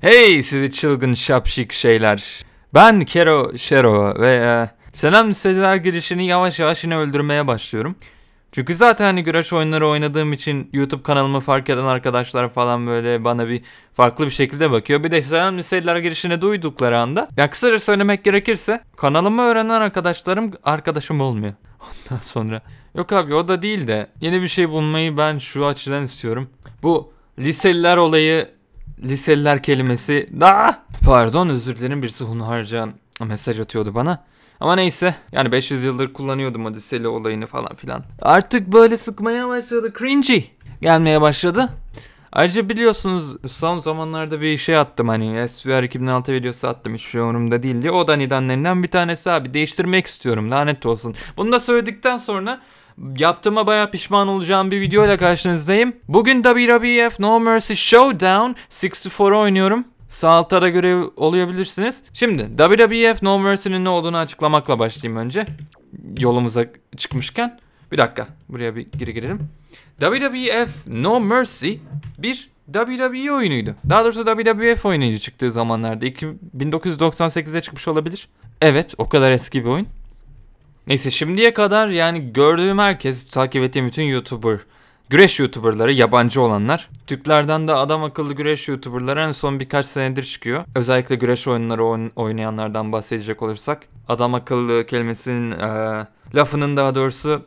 Hey sizi çılgın şapşik şeyler. Ben Kero Şero ve e, selam seyirciler girişini yavaş yavaş yine öldürmeye başlıyorum. Çünkü zaten hani güreş oyunları oynadığım için YouTube kanalımı fark eden arkadaşlar falan böyle bana bir farklı bir şekilde bakıyor. Bir de selam liseliler girişine duydukları anda. Ya kısaca söylemek gerekirse kanalımı öğrenen arkadaşlarım arkadaşım olmuyor. Ondan sonra yok abi o da değil de yeni bir şey bulmayı ben şu açıdan istiyorum. Bu liseliler olayı liseliler kelimesi. Aa! Pardon özür dilerim birisi Hunharca mesaj atıyordu bana. Ama neyse yani 500 yıldır kullanıyordum o liseli olayını falan filan. Artık böyle sıkmaya başladı cringy gelmeye başladı. Ayrıca biliyorsunuz son zamanlarda bir şey attım hani SVR 2006 videosu attım hiçbir şey değildi. O da nedenlerinden bir tanesi abi değiştirmek istiyorum lanet olsun. Bunu da söyledikten sonra yaptığıma baya pişman olacağım bir video ile karşınızdayım. Bugün WWF No Mercy Showdown 64 oynuyorum. Sağ altta da görev olabilirsiniz. Şimdi WWF No Mercy'nin ne olduğunu açıklamakla başlayayım önce. Yolumuza çıkmışken. Bir dakika buraya bir geri girelim. WWF No Mercy bir WWE oyunuydu. Daha doğrusu WWF oyunuydu çıktığı zamanlarda. 1998'de çıkmış olabilir. Evet o kadar eski bir oyun. Neyse şimdiye kadar yani gördüğüm herkes, takip ettiğim bütün YouTuber, güreş YouTuberları, yabancı olanlar. Türklerden de adam akıllı güreş YouTuberları en son birkaç senedir çıkıyor. Özellikle güreş oyunları oynayanlardan bahsedecek olursak. Adam akıllı kelimesinin, e, lafının daha doğrusu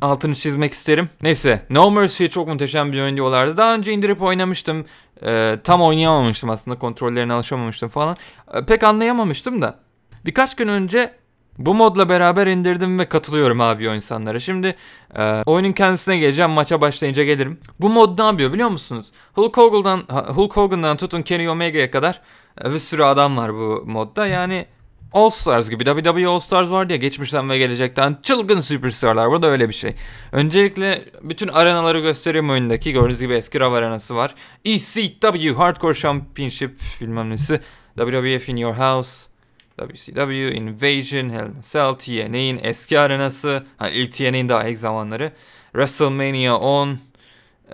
altını çizmek isterim. Neyse No Mercy çok muhteşem bir oyun diyorlardı. Daha önce indirip oynamıştım. E, tam oynayamamıştım aslında kontrollerine alışamamıştım falan. E, pek anlayamamıştım da. Birkaç gün önce bu modla beraber indirdim ve katılıyorum abi o insanlara. Şimdi e, oyunun kendisine geleceğim. Maça başlayınca gelirim. Bu mod ne yapıyor biliyor musunuz? Hulk Hogan'dan, Hulk Hogan'dan tutun Kenny Omega'ya kadar e, bir sürü adam var bu modda. Yani All Stars gibi WWE All Stars vardı ya geçmişten ve gelecekten çılgın süperstarlar da öyle bir şey. Öncelikle bütün arenaları gösteriyorum oyundaki. Gördüğünüz gibi eski Rav arenası var. ECW Hardcore Championship bilmem nesi. WWF in your house. WCW, Invasion, Hell in Cell, TNA'in eski arenası, ha, ilk TNA'in daha ilk zamanları, WrestleMania 10,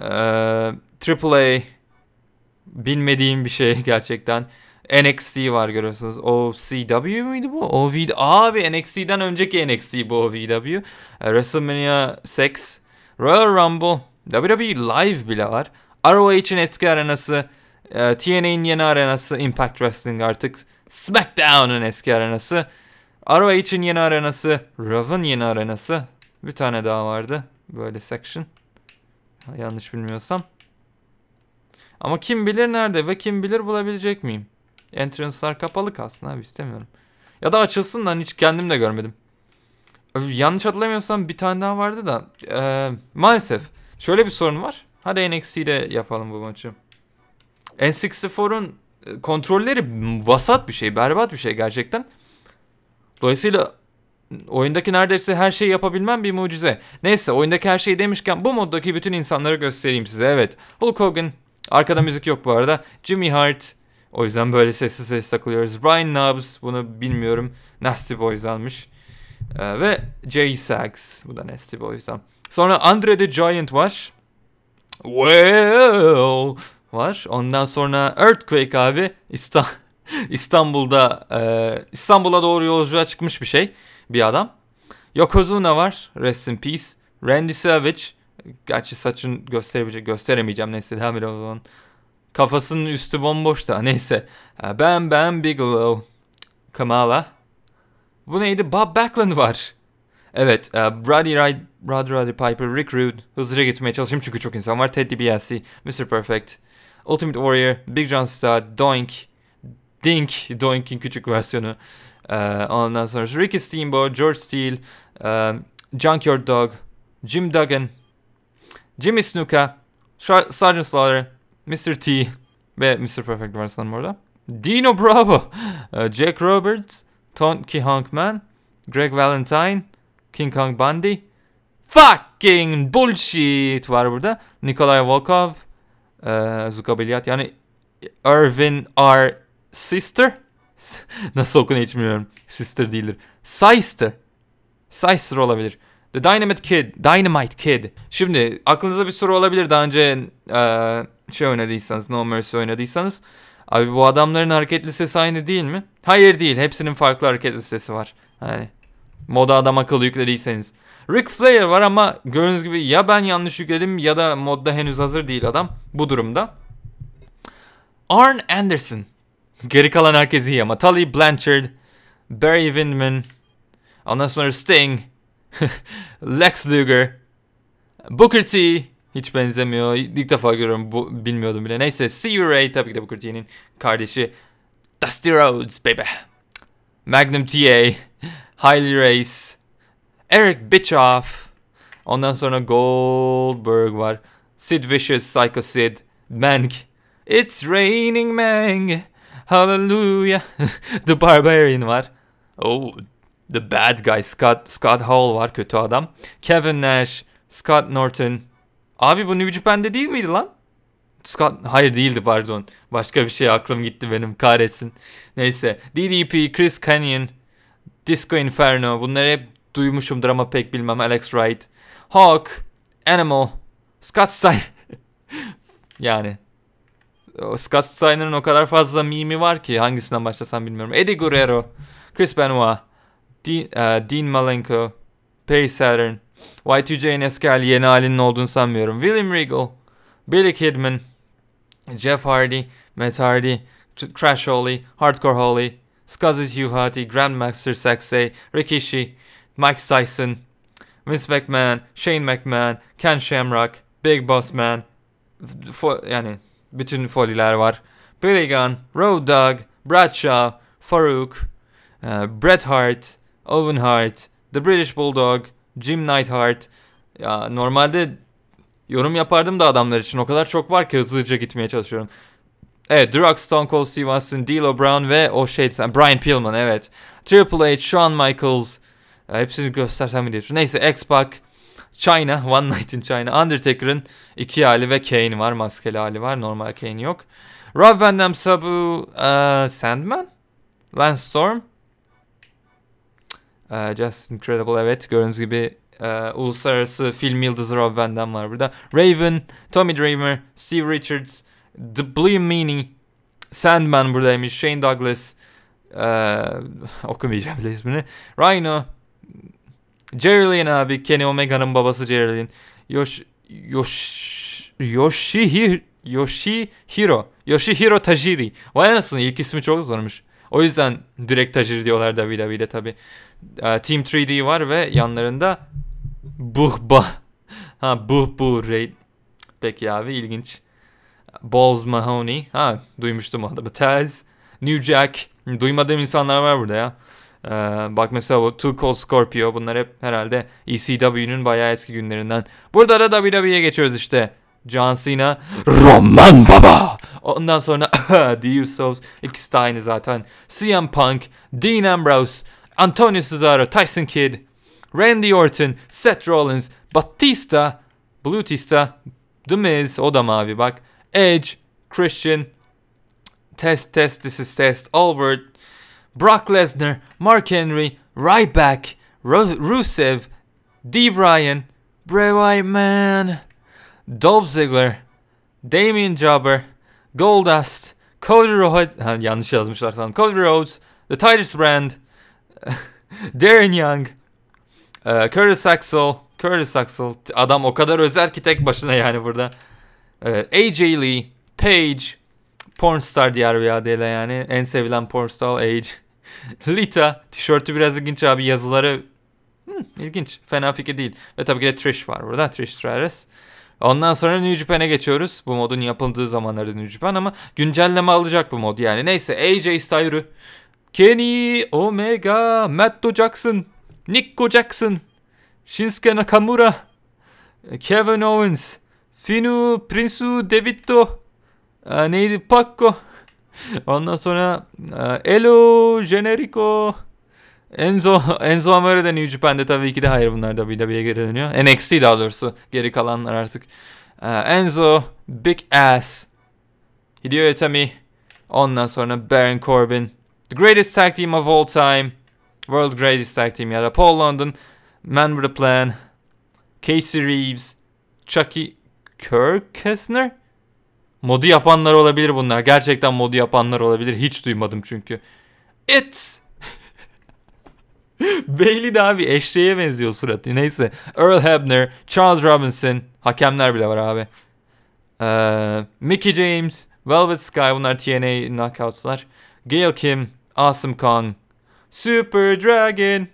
e, AAA, bilmediğim bir şey gerçekten. NXT var görüyorsunuz. OCW muydu bu? OV abi NXT'den önceki NXT bu OVW. E, WrestleMania 6, Royal Rumble, WWE Live bile var. ROH'in eski arenası, e, TNA'in yeni arenası, Impact Wrestling artık SmackDown'ın eski arenası. ROH için yeni arenası. Raw'ın yeni arenası. Bir tane daha vardı. Böyle section. Yanlış bilmiyorsam. Ama kim bilir nerede ve kim bilir bulabilecek miyim? Entrance'lar kapalı kalsın abi istemiyorum. Ya da açılsın lan hiç kendim de görmedim. Yanlış hatırlamıyorsam bir tane daha vardı da. Ee, maalesef. Şöyle bir sorun var. Hadi NXT'de yapalım bu maçı. N64'un e, kontrolleri vasat bir şey, berbat bir şey gerçekten. Dolayısıyla oyundaki neredeyse her şeyi yapabilmem bir mucize. Neyse oyundaki her şeyi demişken bu moddaki bütün insanları göstereyim size. Evet Hulk Hogan, arkada müzik yok bu arada. Jimmy Hart, o yüzden böyle sessiz sessiz takılıyoruz. Brian Knobs, bunu bilmiyorum. Nasty Boys'danmış. Ee, ve Jay Sachs, bu da Nasty Boys'dan. Sonra Andre the Giant var. Well, var. Ondan sonra Earthquake abi İstanbul İstanbul'da e, İstanbul'a doğru yolculuğa çıkmış bir şey bir adam. Yokozuna var. Rest in peace. Randy Savage. Gerçi saçın gösterebilecek gösteremeyeceğim neyse devam edelim o zaman. Kafasının üstü bomboş da neyse. bam bam Bigelow. Kamala. Bu neydi? Bob Backlund var. Evet. Brady Ride, Brady Roddy Piper, Rick Rude. Hızlıca gitmeye çalışayım çünkü çok insan var. Ted DiBiase, Mr. Perfect. Ultimate Warrior, Big John Star, Doink, Dink, Doink'in küçük versiyonu. Ee, ondan sonra Ricky Steamboat, George Steele, ee, Junkyard Dog, Jim Duggan, Jimmy Snuka, Sergeant Slaughter, Mr. T ve Mr. Perfect var sanırım orada. Dino Bravo, uh, Jack Roberts, Tonki Honkman, Greg Valentine, King Kong Bundy, fucking bullshit var burada. Nikolay Volkov, ee, Zukabiliyat yani Irvin R. Sister nasıl okunuyor hiç bilmiyorum. Sister değildir. Sister. Sister olabilir. The Dynamite Kid. Dynamite Kid. Şimdi aklınıza bir soru olabilir. Daha önce e, şey oynadıysanız, No Mercy oynadıysanız. Abi bu adamların hareketli sesi aynı değil mi? Hayır değil. Hepsinin farklı hareketli sesi var. Yani Moda adam akıllı yüklediyseniz. Rick Flair var ama gördüğünüz gibi ya ben yanlış yükledim ya da modda henüz hazır değil adam bu durumda. Arn Anderson. Geri kalan herkes iyi ama. Tully Blanchard, Barry Windman, ondan sonra Sting, Lex Luger, Booker T. Hiç benzemiyor. İlk defa görüyorum. Bu, bilmiyordum bile. Neyse. See you Ray. Tabii ki de Booker T'nin kardeşi. Dusty Rhodes baby. Magnum TA. Hailey Race, Eric Bischoff. Ondan sonra Goldberg var. Sid Vicious, Psycho Sid, Mank. It's raining Mang, Hallelujah. The Barbarian var. Oh, The Bad Guy Scott Scott Hall var kötü adam. Kevin Nash, Scott Norton. Abi bu New Japan'de değil miydi lan? Scott hayır değildi pardon. Başka bir şey aklım gitti benim kahretsin. Neyse. DDP, Chris Canyon, Disco Inferno bunları hep duymuşumdur ama pek bilmem Alex Wright. Hawk, Animal, Scott Steiner. yani Scott Steiner'ın o kadar fazla mimi var ki hangisinden başlasam bilmiyorum. Eddie Guerrero, Chris Benoit, Dean, uh, Dean Malenko, Perry Saturn, Y2J'nin eski hali yeni halinin olduğunu sanmıyorum. William Regal, Billy Kidman, Jeff Hardy, Matt Hardy, Crash Holly, Hardcore Holly, Scotty Hugh Hardy, Grandmaster Sexay, Rikishi, Mike Tyson, Vince McMahon, Shane McMahon, Ken Shamrock, Big Boss Man, fo- yani bütün foliler var. Billy Gunn, Road Dog, Bradshaw, Farouk, uh, Bret Hart, Owen Hart, The British Bulldog, Jim Neidhart. Ya normalde yorum yapardım da adamlar için. O kadar çok var ki hızlıca gitmeye çalışıyorum. Evet Durack, Stone Cold Steve Austin, D'Lo Brown ve o şey Brian Pillman evet. Triple H, Shawn Michaels. E, hepsini göstersem mi diye Neyse X-Pac, China, One Night in China, Undertaker'ın iki hali ve Kane var. Maskeli hali var. Normal Kane yok. Rob Van Dam, Sabu, uh, Sandman, Lance Storm. Uh, Just Incredible evet. Gördüğünüz gibi uh, uluslararası film yıldızı Rob Van Dam var burada. Raven, Tommy Dreamer, Steve Richards, The Blue Meanie, Sandman buradaymış, Shane Douglas, ee, okumayacağım bile ismini. Rhino, Jerry Lynn abi, Kenny Omega'nın babası Jerry Lynn. Yosh, Yosh, Yoshihiro, Yoshihiro, Yoshihiro Tajiri. Vay anasını ilk ismi çok zormuş. O yüzden direkt Tajiri diyorlar da WWE'de tabi. Team 3D var ve yanlarında Buhba. Ha Buhbu Raid. Peki abi ilginç. Balls Mahoney. Ha duymuştum adamı. Taz, New Jack. Duymadığım insanlar var burada ya. Ee, bak mesela bu Too Cold Scorpio bunlar hep herhalde ECW'nün bayağı eski günlerinden. Burada da WWE'ye geçiyoruz işte. John Cena, Roman Baba. Ondan sonra The Usos, ikisi de aynı zaten. CM Punk, Dean Ambrose, Antonio Cesaro, Tyson Kidd, Randy Orton, Seth Rollins, Batista, Blutista, The Miz, o da mavi bak. Edge, Christian, Test Test This Is Test, Albert, Brock Lesnar, Mark Henry, Ryback, Ros Rusev, D. Bryan, Bray Wyatt Man, Dolph Ziggler, Damien Jobber, Goldust, Cody Rhodes, ha, yanlış yazmışlar sanırım. Cody Rhodes, The Titus Brand, Darren Young, uh, Curtis Axel, Curtis Axel adam o kadar özel ki tek başına yani burada. Ee, AJ Lee, Paige, pornstar diğer bir adıyla yani. En sevilen pornstar Age. Lita, tişörtü biraz ilginç abi. Yazıları hmm, ilginç. Fena fikir değil. Ve tabii ki de Trish var burada. Trish Stratus. Ondan sonra New Japan'e geçiyoruz. Bu modun yapıldığı zamanlarda New Japan ama güncelleme alacak bu mod yani. Neyse AJ Styru, Kenny Omega, Matt Jackson, Nick Jackson, Shinsuke Nakamura, Kevin Owens, Finu, Prinsu, Devito. E, neydi? Paco. Ondan sonra e, Elo, Generico. Enzo, Enzo Amore de New Japan'de tabii ki de hayır bunlar da WWE'ye geri dönüyor. NXT daha doğrusu geri kalanlar artık. E, Enzo, Big Ass, Hideo Itami, ondan sonra Baron Corbin, The Greatest Tag Team of All Time, World Greatest Tag Team ya da Paul London, Man with a Plan, Casey Reeves, Chucky Kirk Kessner? Modu yapanlar olabilir bunlar. Gerçekten modu yapanlar olabilir. Hiç duymadım çünkü. It. Bailey de abi eşeğe benziyor suratı. Neyse. Earl Hebner, Charles Robinson. Hakemler bile var abi. Ee, Mickey James, Velvet Sky bunlar TNA Knockouts'lar. Gail Kim, Awesome Kong, Super Dragon,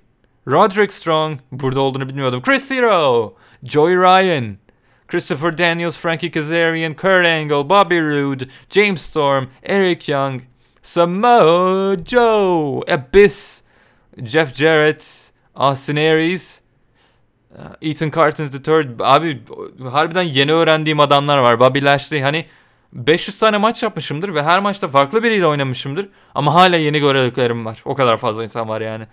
Roderick Strong. Burada olduğunu bilmiyordum. Chris Hero, Joey Ryan, Christopher Daniels, Frankie Kazarian, Kurt Angle, Bobby Roode, James Storm, Eric Young, Samoa Joe, Abyss, Jeff Jarrett, Austin Aries, uh, Ethan Carton's The Third. Abi harbiden yeni öğrendiğim adamlar var. Bobby Lashley hani 500 tane maç yapmışımdır ve her maçta farklı biriyle oynamışımdır. Ama hala yeni gördüklerim var. O kadar fazla insan var yani.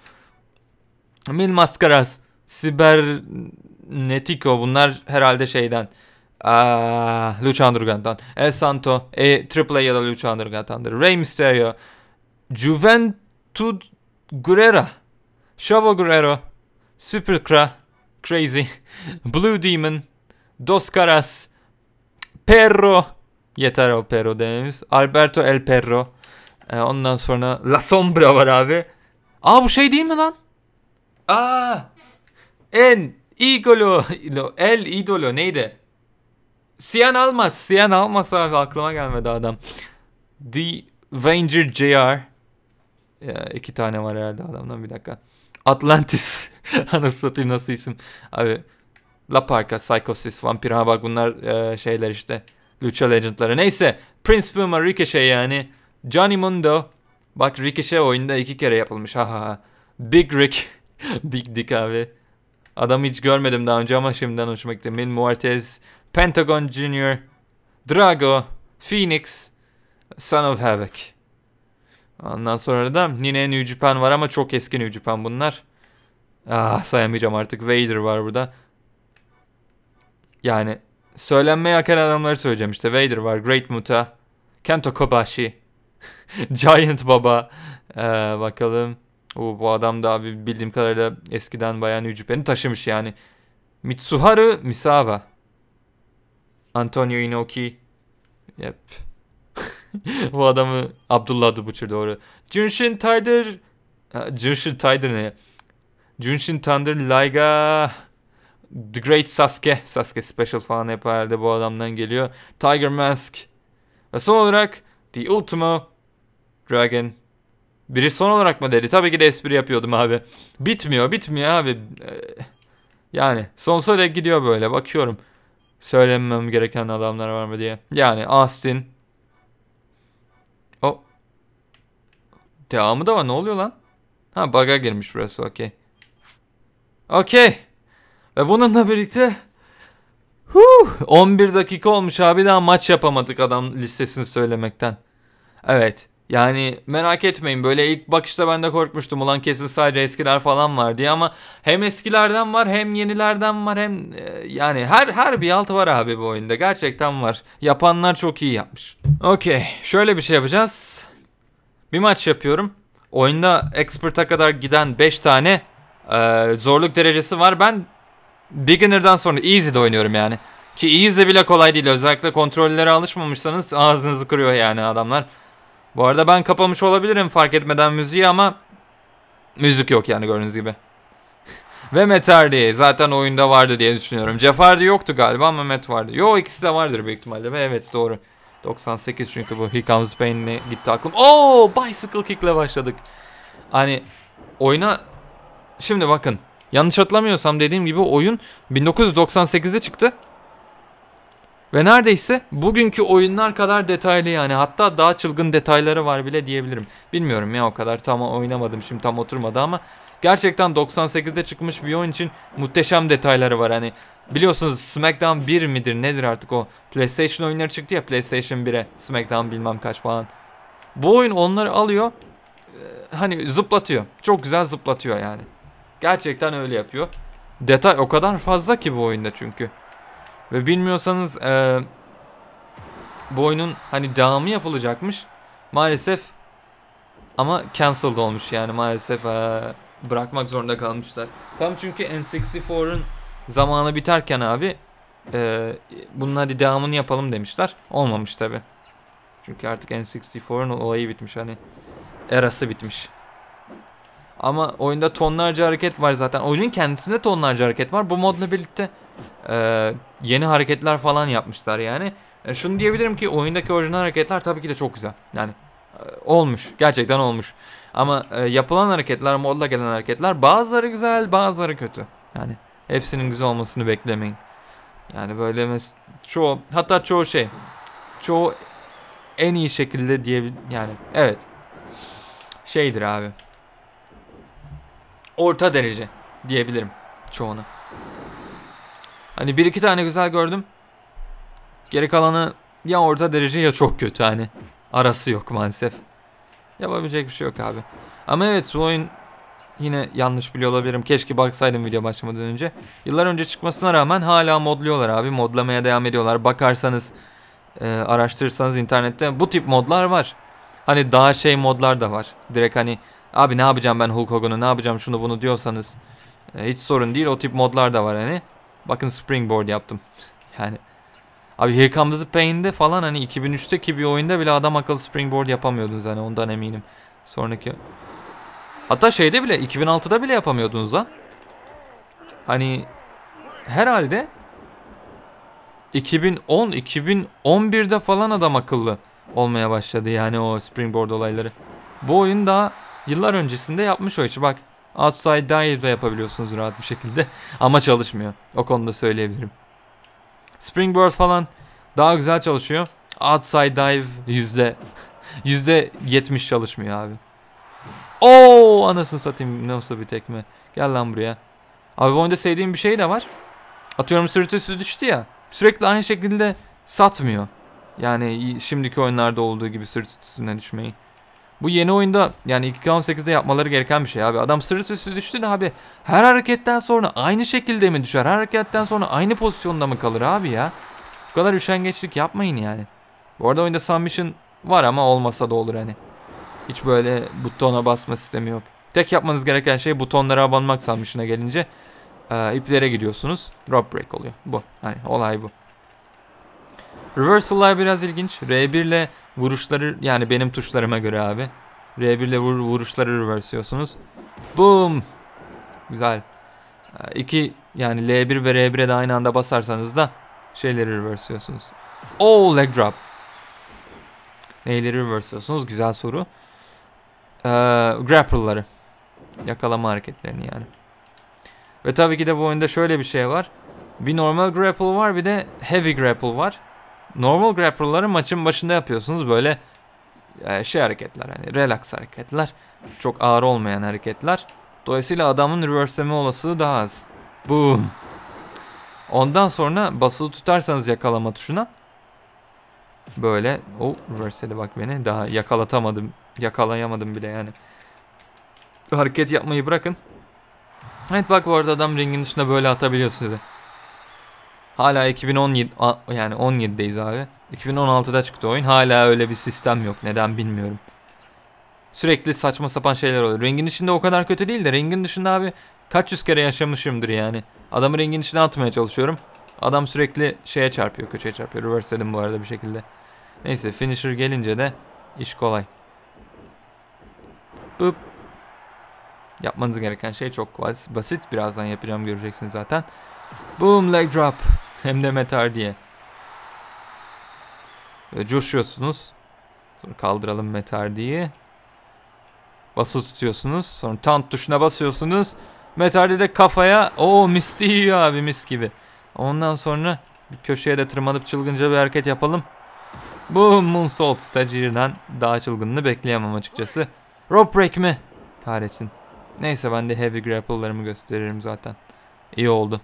Mil Mascaras, Cibernetico bunlar herhalde şeyden. Aa, ah, Lucha Underground'dan. El Santo, e, Triple ya da Lucha Underground'dandır. Rey Mysterio, Juventud Guerrera, Chavo Guerrero, Supercra, Crazy, Blue Demon, Dos Caras, Perro, yeter o Perro dememiz. Alberto El Perro. E, ondan sonra La Sombra var abi. Aa bu şey değil mi lan? Aa en idolo, el idolo neydi? Siyan Almas. Siyan Almas abi aklıma gelmedi adam. Vanger JR. Ya, iki tane var herhalde adamdan bir dakika. Atlantis. Anasını satayım nasıl isim. Abi La Parka, Psychosis, Vampir. Ha bak bunlar e, şeyler işte. Lucha Legend'ları. Neyse. Prince Puma, Ricochet yani. Johnny Mundo. Bak Ricochet oyunda iki kere yapılmış. Ha ha ha. Big Rick. Big Dick abi. Adamı hiç görmedim daha önce ama şimdiden hoşuma gitti. Min Muertez, Pentagon Junior, Drago, Phoenix, Son of Havoc. Ondan sonra da yine New Japan var ama çok eski New Japan bunlar. Ah sayamayacağım artık. Vader var burada. Yani söylenmeye akan adamları söyleyeceğim işte. Vader var, Great Muta, Kento Kobashi, Giant Baba. Ee, bakalım. O bu adam da abi bildiğim kadarıyla eskiden bayan New taşımış yani. Mitsuharu Misawa. Antonio Inoki. Yep. bu adamı Abdullah adı Butcher doğru. Junshin Tider. Junshin Tider ne Junshin Thunder Liga. The Great Sasuke. Sasuke Special falan hep herhalde bu adamdan geliyor. Tiger Mask. Ve son olarak The Ultimo Dragon biri son olarak mı dedi? Tabii ki de espri yapıyordum abi. Bitmiyor bitmiyor abi. Ee, yani sonsuza dek gidiyor böyle bakıyorum. Söylemem gereken adamlar var mı diye. Yani Austin. O. Devamı da var ne oluyor lan? Ha baga girmiş burası okey. Okey. Ve bununla birlikte Huu. 11 dakika olmuş abi daha maç yapamadık adam listesini söylemekten. Evet. Yani merak etmeyin böyle ilk bakışta ben de korkmuştum ulan kesin sadece eskiler falan var diye ama hem eskilerden var hem yenilerden var hem e, yani her her bir altı var abi bu oyunda gerçekten var. Yapanlar çok iyi yapmış. Okey şöyle bir şey yapacağız. Bir maç yapıyorum. Oyunda expert'a kadar giden 5 tane e, zorluk derecesi var. Ben beginner'dan sonra easy'de oynuyorum yani. Ki easy bile kolay değil özellikle kontrollere alışmamışsanız ağzınızı kırıyor yani adamlar. Bu arada ben kapamış olabilirim fark etmeden müziği ama müzik yok yani gördüğünüz gibi. Ve Metardi zaten oyunda vardı diye düşünüyorum. Cefardi yoktu galiba ama Met vardı. Yo ikisi de vardır büyük ihtimalle ve evet doğru. 98 çünkü bu Here Comes Pain'le gitti aklım. Oo Bicycle Kick'le başladık. Hani oyuna şimdi bakın yanlış hatırlamıyorsam dediğim gibi oyun 1998'de çıktı. Ve neredeyse bugünkü oyunlar kadar detaylı yani hatta daha çılgın detayları var bile diyebilirim. Bilmiyorum ya o kadar tam oynamadım şimdi tam oturmadı ama gerçekten 98'de çıkmış bir oyun için muhteşem detayları var. Hani biliyorsunuz SmackDown 1 midir nedir artık o PlayStation oyunları çıktı ya PlayStation 1'e SmackDown bilmem kaç falan. Bu oyun onları alıyor e, hani zıplatıyor. Çok güzel zıplatıyor yani. Gerçekten öyle yapıyor. Detay o kadar fazla ki bu oyunda çünkü. Ve bilmiyorsanız e, bu oyunun hani devamı yapılacakmış. Maalesef ama cancelled olmuş yani maalesef e, bırakmak zorunda kalmışlar. Tam çünkü N64'ün zamanı biterken abi e, bunun hadi devamını yapalım demişler. Olmamış tabi. Çünkü artık N64'ün olayı bitmiş hani erası bitmiş. Ama oyunda tonlarca hareket var zaten. Oyunun kendisinde tonlarca hareket var. Bu modla birlikte ee, yeni hareketler falan yapmışlar yani. E, şunu diyebilirim ki oyundaki orijinal hareketler tabii ki de çok güzel. Yani e, olmuş. Gerçekten olmuş. Ama e, yapılan hareketler, modla gelen hareketler bazıları güzel, bazıları kötü. Yani hepsinin güzel olmasını beklemeyin. Yani böyle mes çoğu hatta çoğu şey çoğu en iyi şekilde diye yani evet şeydir abi. Orta derece diyebilirim çoğunu. Hani bir iki tane güzel gördüm. Geri kalanı ya orta derece ya çok kötü hani. Arası yok maalesef. Yapabilecek bir şey yok abi. Ama evet bu oyun yine yanlış biliyor olabilirim. Keşke baksaydım video başlamadan önce. Yıllar önce çıkmasına rağmen hala modluyorlar abi. Modlamaya devam ediyorlar. Bakarsanız e, araştırırsanız internette bu tip modlar var. Hani daha şey modlar da var. Direkt hani abi ne yapacağım ben Hulk Hogan'ı ne yapacağım şunu bunu diyorsanız e, hiç sorun değil. O tip modlar da var hani. Bakın springboard yaptım. yani abi Here Comes the Pain'de falan hani 2003'teki bir oyunda bile adam akıllı springboard yapamıyordunuz hani ondan eminim. Sonraki Hatta şeyde bile 2006'da bile yapamıyordunuz lan. Hani herhalde 2010 2011'de falan adam akıllı olmaya başladı yani o springboard olayları. Bu oyun daha yıllar öncesinde yapmış o işi bak. Outside dive de yapabiliyorsunuz rahat bir şekilde. Ama çalışmıyor. O konuda söyleyebilirim. Springboard falan daha güzel çalışıyor. Outside dive yüzde yüzde yetmiş çalışmıyor abi. Oo anasını satayım nasıl bir tekme. Gel lan buraya. Abi bu oyunda sevdiğim bir şey de var. Atıyorum sürtüsü düştü ya. Sürekli aynı şekilde satmıyor. Yani şimdiki oyunlarda olduğu gibi sırt üstüne düşmeyi. Bu yeni oyunda yani 2K18'de yapmaları gereken bir şey abi. Adam sırt üstü düştü de abi her hareketten sonra aynı şekilde mi düşer? Her hareketten sonra aynı pozisyonda mı kalır abi ya? Bu kadar üşengeçlik yapmayın yani. Bu arada oyunda submission var ama olmasa da olur hani. Hiç böyle butona basma sistemi yok. Tek yapmanız gereken şey butonlara abanmak submission'a gelince e, iplere gidiyorsunuz. Drop break oluyor. Bu. Hani olay bu. Reversal biraz ilginç. R1 ile Vuruşları yani benim tuşlarıma göre abi. R1 ile vur, vuruşları reversiyorsunuz. Boom. Güzel. Ee, iki yani L1 ve R1'e de aynı anda basarsanız da şeyleri reversiyorsunuz. Oh leg drop. Neyleri reversiyorsunuz? Güzel soru. Ee, grapple'ları. Yakalama hareketlerini yani. Ve tabii ki de bu oyunda şöyle bir şey var. Bir normal grapple var bir de heavy grapple var. Normal grappler'ları maçın başında yapıyorsunuz. Böyle e, şey hareketler hani relax hareketler. Çok ağır olmayan hareketler. Dolayısıyla adamın reverseleme olasılığı daha az. Boom. Ondan sonra basılı tutarsanız yakalama tuşuna böyle o oh, reverse'e bak beni daha yakalatamadım. Yakalayamadım bile yani. Hareket yapmayı bırakın. Evet bak bu arada adam ringin dışında böyle atabiliyor sizi. Hala 2017 yani 17'deyiz abi. 2016'da çıktı oyun. Hala öyle bir sistem yok. Neden bilmiyorum. Sürekli saçma sapan şeyler oluyor. Ringin içinde o kadar kötü değil de ringin dışında abi kaç yüz kere yaşamışımdır yani. Adamı ringin içine atmaya çalışıyorum. Adam sürekli şeye çarpıyor, köşeye çarpıyor. Reverse dedim bu arada bir şekilde. Neyse finisher gelince de iş kolay. Bıp. Yapmanız gereken şey çok basit. Birazdan yapacağım göreceksiniz zaten. Boom leg drop. Hem de Metardi'ye. Böyle ee, coşuyorsunuz. Sonra kaldıralım diye Basılı tutuyorsunuz. Sonra tant tuşuna basıyorsunuz. Metardi de kafaya. o mis diyor abi mis gibi. Ondan sonra bir köşeye de tırmanıp çılgınca bir hareket yapalım. Bu Moonsault stajyerinden daha çılgınını bekleyemem açıkçası. Rope break mi? Kahretsin. Neyse ben de heavy grapple'larımı gösteririm zaten. İyi oldu.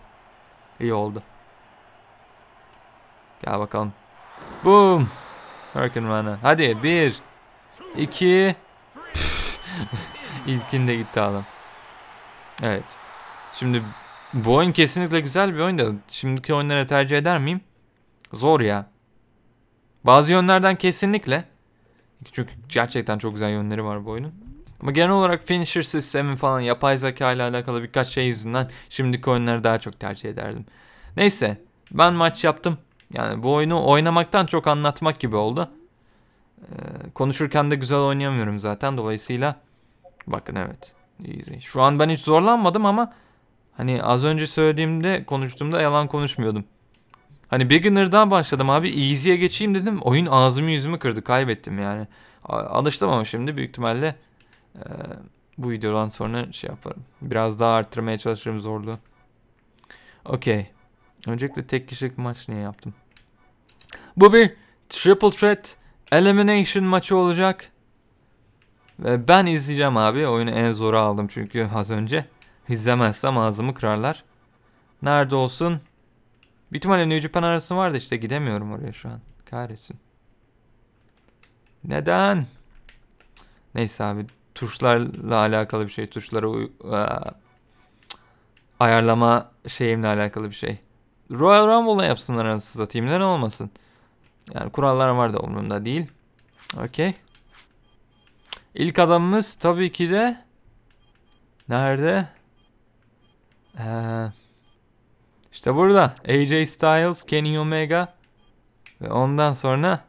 İyi oldu. Gel bakalım. Boom. Hurricane Run'a. Hadi bir. iki. İlkinde gitti adam. Evet. Şimdi bu oyun kesinlikle güzel bir oyun da şimdiki oyunlara tercih eder miyim? Zor ya. Bazı yönlerden kesinlikle. Çünkü gerçekten çok güzel yönleri var bu oyunun. Ama genel olarak finisher sistemi falan yapay zeka ile alakalı birkaç şey yüzünden şimdiki oyunları daha çok tercih ederdim. Neyse ben maç yaptım. Yani bu oyunu oynamaktan çok anlatmak gibi oldu. Ee, konuşurken de güzel oynayamıyorum zaten. Dolayısıyla bakın evet. Easy. Şu an ben hiç zorlanmadım ama hani az önce söylediğimde konuştuğumda yalan konuşmuyordum. Hani beginner'dan başladım abi easy'ye geçeyim dedim. Oyun ağzımı yüzümü kırdı kaybettim yani. Alıştım ama şimdi büyük ihtimalle e, bu videodan sonra şey yaparım. Biraz daha arttırmaya çalışırım zorluğu. Okey. Öncelikle tek kişilik maç niye yaptım? Bu bir Triple Threat Elimination maçı olacak. Ve ben izleyeceğim abi. Oyunu en zora aldım çünkü az önce. İzlemezsem ağzımı kırarlar. Nerede olsun? Büyük ihtimalle New Japan arası vardı işte gidemiyorum oraya şu an. Kahretsin. Neden? Neyse abi tuşlarla alakalı bir şey. Tuşları ayarlama şeyimle alakalı bir şey. Royal Rumble'la yapsınlar anasını satayım. Neden olmasın? Yani kurallar var da umurumda değil. Okey. İlk adamımız tabii ki de nerede? Ee, işte burada. AJ Styles, Kenny Omega ve ondan sonra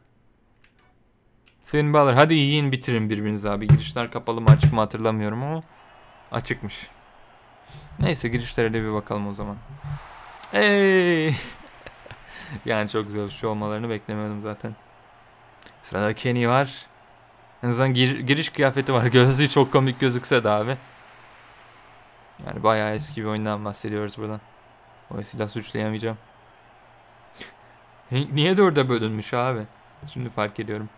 Finn Balor. Hadi yiyin bitirin birbirinizi abi. Girişler kapalı mı açık mı hatırlamıyorum ama açıkmış. Neyse girişlere de bir bakalım o zaman. Hey! yani çok güzel şu olmalarını beklemiyordum zaten. Sırada Kenny var. En azından gir giriş kıyafeti var. Gözlüğü çok komik gözükse de abi. Yani bayağı eski bir oyundan bahsediyoruz buradan. Dolayısıyla suçlayamayacağım. Niye dörde bölünmüş abi? Şimdi fark ediyorum.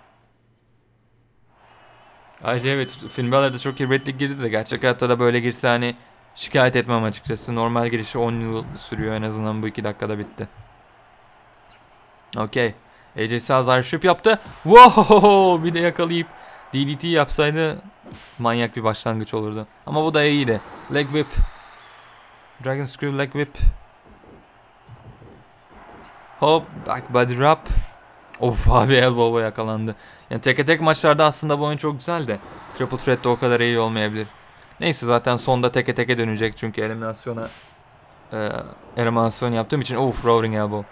Ayrıca evet filmlerde çok hirbetli girdi de gerçek hayatta da böyle girse hani şikayet etmem açıkçası. Normal girişi 10 yıl sürüyor en azından bu 2 dakikada bitti. Okey. AJ Styles Airship yaptı. Wow! Bir de yakalayıp DDT yapsaydı manyak bir başlangıç olurdu. Ama bu da iyiydi. Leg Whip. Dragon Screw Leg Whip. Hop. Back Body Wrap. Of abi Elbow'a yakalandı. Yani tek tek maçlarda aslında bu oyun çok güzel de. Triple threat de o kadar iyi olmayabilir. Neyse zaten sonda teke teke dönecek çünkü eliminasyona e, eliminasyon yaptığım için of rolling elbow.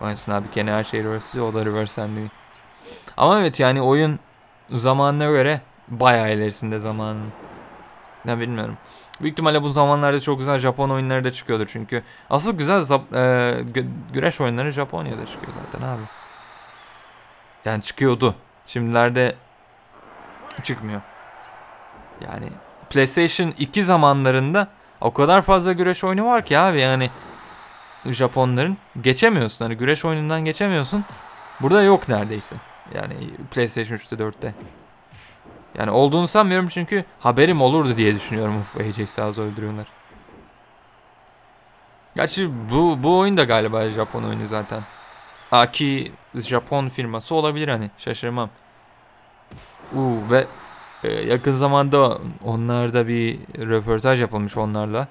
Vansın abi kendi her şeyi reverse o da reverse sending. Ama evet yani oyun zamanına göre bayağı ilerisinde zaman. Ne bilmiyorum. Büyük ihtimalle bu zamanlarda çok güzel Japon oyunları da çıkıyordur çünkü. Asıl güzel e, gü güreş oyunları Japonya'da çıkıyor zaten abi. Yani çıkıyordu. Şimdilerde çıkmıyor. Yani PlayStation 2 zamanlarında o kadar fazla güreş oyunu var ki abi yani Japonların geçemiyorsun hani güreş oyunundan geçemiyorsun. Burada yok neredeyse. Yani PlayStation 3'te 4'te. Yani olduğunu sanmıyorum çünkü haberim olurdu diye düşünüyorum. Uf AJ Styles'ı öldürüyorlar. Gerçi bu, bu oyun da galiba Japon oyunu zaten. Aki Japon firması olabilir hani şaşırmam. Uuu ve ee, yakın zamanda onlarda bir röportaj yapılmış onlarla.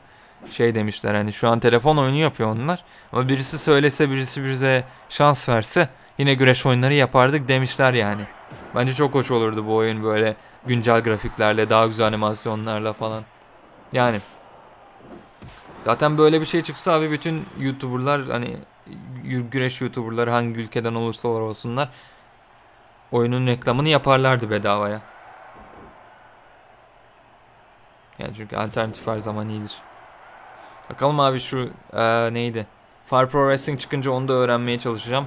Şey demişler hani şu an telefon oyunu yapıyor onlar. Ama birisi söylese birisi bize şans verse yine güreş oyunları yapardık demişler yani. Bence çok hoş olurdu bu oyun böyle güncel grafiklerle daha güzel animasyonlarla falan. Yani zaten böyle bir şey çıksa abi bütün youtuberlar hani güreş youtuberları hangi ülkeden olursalar olsunlar oyunun reklamını yaparlardı bedavaya. Yani çünkü alternatif her zaman iyidir. Bakalım abi şu ee, neydi? Fire Pro Wrestling çıkınca onu da öğrenmeye çalışacağım.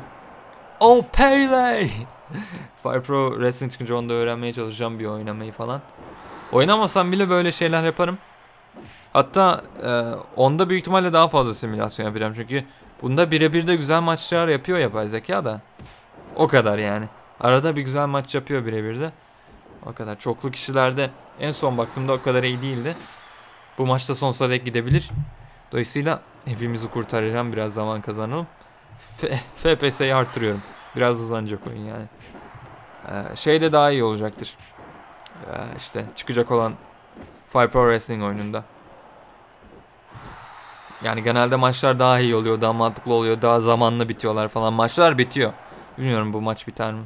Oh Pele! Fire Pro Wrestling çıkınca onu da öğrenmeye çalışacağım bir oynamayı falan. Oynamasam bile böyle şeyler yaparım. Hatta e, onda büyük ihtimalle daha fazla simülasyon yapacağım. Çünkü bunda birebir de güzel maçlar yapıyor yapay zeka da. O kadar yani. Arada bir güzel maç yapıyor birebir de. O kadar. Çoklu kişilerde en son baktığımda o kadar iyi değildi. Bu maçta sonsuza dek gidebilir. Dolayısıyla hepimizi kurtaracağım, biraz zaman kazanalım. FPS'yi arttırıyorum. Biraz hızlanacak oyun yani. Ee, şey de daha iyi olacaktır. Ee, işte çıkacak olan Fire Pro Wrestling oyununda. Yani genelde maçlar daha iyi oluyor, daha mantıklı oluyor, daha zamanlı bitiyorlar falan. Maçlar bitiyor. Bilmiyorum bu maç biter mi?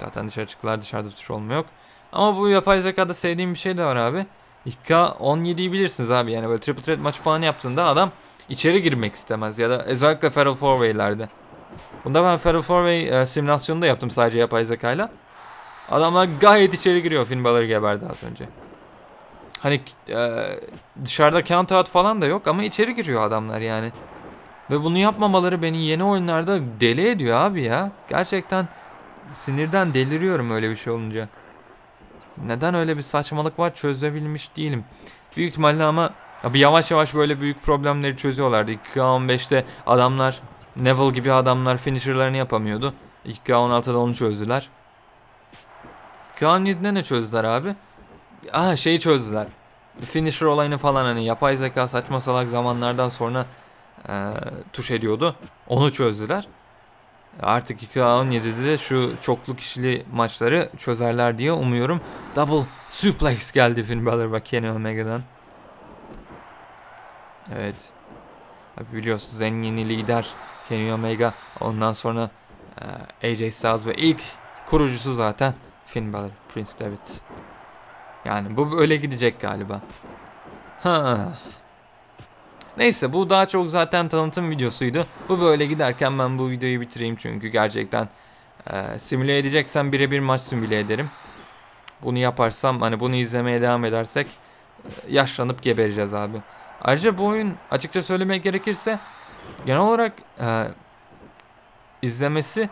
Zaten dışarı çıktılar dışarıda tutuş olma yok. Ama bu yapay zekada sevdiğim bir şey de var abi. 2K 17'yi bilirsiniz abi yani böyle triple threat maçı falan yaptığında adam içeri girmek istemez ya da özellikle Feral Fourway'lerde. Bunda ben Feral Fourway e, simülasyonunda yaptım sadece yapay zekayla. Adamlar gayet içeri giriyor Finbaları geberdi az önce. Hani e, dışarıda count out falan da yok ama içeri giriyor adamlar yani. Ve bunu yapmamaları beni yeni oyunlarda deli ediyor abi ya. Gerçekten Sinirden deliriyorum öyle bir şey olunca. Neden öyle bir saçmalık var çözebilmiş değilim. Büyük ihtimalle ama bir yavaş yavaş böyle büyük problemleri çözüyorlardı. 2K15'te adamlar Neville gibi adamlar finisherlarını yapamıyordu. 2K16'da onu çözdüler. 2K17'de ne çözdüler abi? Aa şeyi çözdüler. Finisher olayını falan hani yapay zeka saçma salak zamanlardan sonra e, tuş ediyordu. Onu çözdüler. Artık 2A17'de şu çoklu kişili maçları çözerler diye umuyorum. Double suplex geldi Finn Balor ve Kenny Omega'dan. Evet. Biliyorsunuz en yeni lider Kenny Omega. Ondan sonra e, AJ Styles ve ilk kurucusu zaten Finn Balor, Prince David. Yani bu böyle gidecek galiba. Ha. Neyse bu daha çok zaten tanıtım videosuydu. Bu böyle giderken ben bu videoyu bitireyim çünkü gerçekten e, simüle edeceksen birebir maç simüle ederim. Bunu yaparsam hani bunu izlemeye devam edersek e, yaşlanıp gebereceğiz abi. Ayrıca bu oyun açıkça söylemek gerekirse genel olarak e, izlemesi e,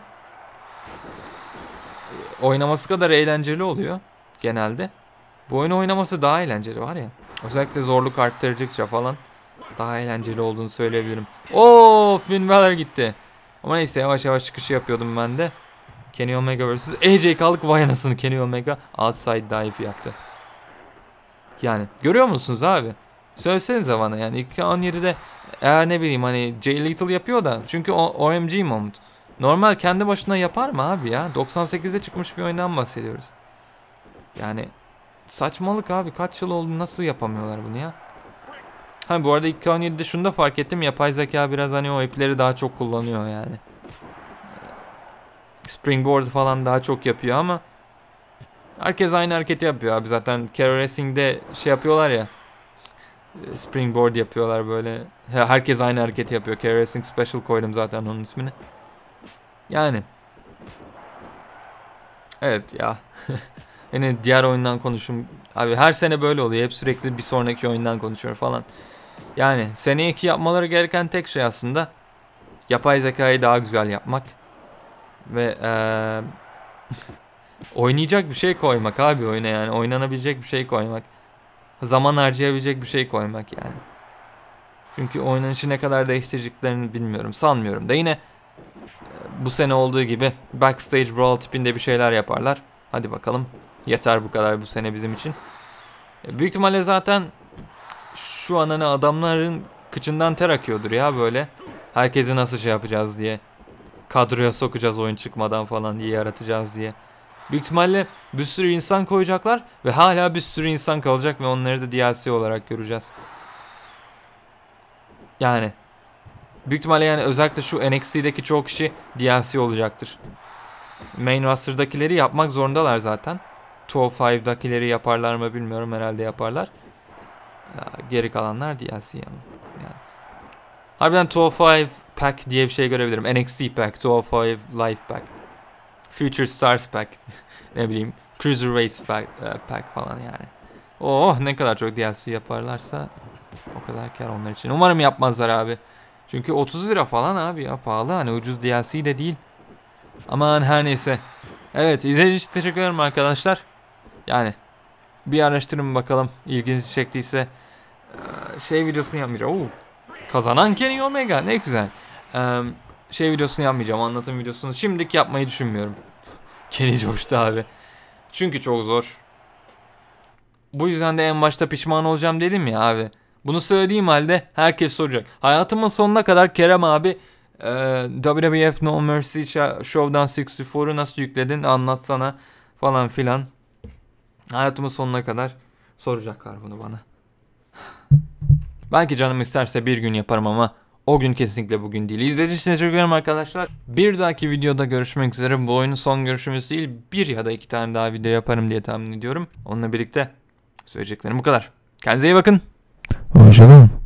oynaması kadar eğlenceli oluyor genelde. Bu oyunu oynaması daha eğlenceli var ya. Özellikle zorluk arttırdıkça falan daha eğlenceli olduğunu söyleyebilirim. Oo, Finn Balor gitti. Ama neyse yavaş yavaş çıkışı yapıyordum ben de. Kenny Omega vs. AJ kaldık vay anasını Kenny Omega outside dive yaptı. Yani görüyor musunuz abi? Söylesenize bana yani 2017'de eğer ne bileyim hani J Little yapıyor da çünkü o OMG moment. Normal kendi başına yapar mı abi ya? 98'e çıkmış bir oyundan bahsediyoruz. Yani saçmalık abi kaç yıl oldu nasıl yapamıyorlar bunu ya? Ha bu arada 2.17'de şunu da fark ettim. Yapay zeka biraz hani o ipleri daha çok kullanıyor yani. Ee, springboard falan daha çok yapıyor ama herkes aynı hareketi yapıyor abi. Zaten Kero Racing'de şey yapıyorlar ya. E, springboard yapıyorlar böyle. Herkes aynı hareketi yapıyor. Kero Racing Special koydum zaten onun ismini. Yani. Evet ya. yine diğer oyundan konuşum. Abi her sene böyle oluyor. Hep sürekli bir sonraki oyundan konuşuyor falan. Yani seneye ki yapmaları gereken tek şey aslında yapay zekayı daha güzel yapmak. Ve ee, oynayacak bir şey koymak abi oyuna yani. Oynanabilecek bir şey koymak. Zaman harcayabilecek bir şey koymak yani. Çünkü oynanışı ne kadar değiştireceklerini bilmiyorum. Sanmıyorum da yine bu sene olduğu gibi backstage brawl tipinde bir şeyler yaparlar. Hadi bakalım. Yeter bu kadar bu sene bizim için. Büyük ihtimalle zaten şu an hani adamların kıçından ter akıyordur ya böyle. Herkesi nasıl şey yapacağız diye. Kadroya sokacağız oyun çıkmadan falan diye yaratacağız diye. Büyük ihtimalle bir sürü insan koyacaklar ve hala bir sürü insan kalacak ve onları da DLC olarak göreceğiz. Yani büyük ihtimalle yani özellikle şu NXT'deki çoğu kişi DLC olacaktır. Main roster'dakileri yapmak zorundalar zaten. 205'dakileri yaparlar mı bilmiyorum herhalde yaparlar. Geri kalanlar DLC ama. Yani. Harbiden 205 Pack diye bir şey görebilirim. NXT Pack, 205 Life Pack, Future Stars Pack, ne bileyim Cruiser Race pack, e, pack falan yani. Oh ne kadar çok DLC yaparlarsa o kadar kar onlar için. Umarım yapmazlar abi. Çünkü 30 lira falan abi ya pahalı hani ucuz DLC de değil. Aman her neyse. Evet izlediğiniz teşekkür ederim arkadaşlar. Yani bir araştırın bakalım ilginizi çektiyse ee, şey videosunu yapmayacağım. Oo, kazanan Kenny Omega ne güzel. Ee, şey videosunu yapmayacağım anlatım videosunu. Şimdilik yapmayı düşünmüyorum. Kenny coştu abi. Çünkü çok zor. Bu yüzden de en başta pişman olacağım dedim ya abi. Bunu söylediğim halde herkes soracak. Hayatımın sonuna kadar Kerem abi e, WWF No Mercy Show'dan 64'u nasıl yükledin anlatsana falan filan. Hayatımın sonuna kadar soracaklar bunu bana. Belki canım isterse bir gün yaparım ama o gün kesinlikle bugün değil. İzlediğiniz için teşekkür ederim arkadaşlar. Bir dahaki videoda görüşmek üzere. Bu oyunun son görüşümüz değil. Bir ya da iki tane daha video yaparım diye tahmin ediyorum. Onunla birlikte söyleyeceklerim bu kadar. Kendinize iyi bakın. Hoşçakalın.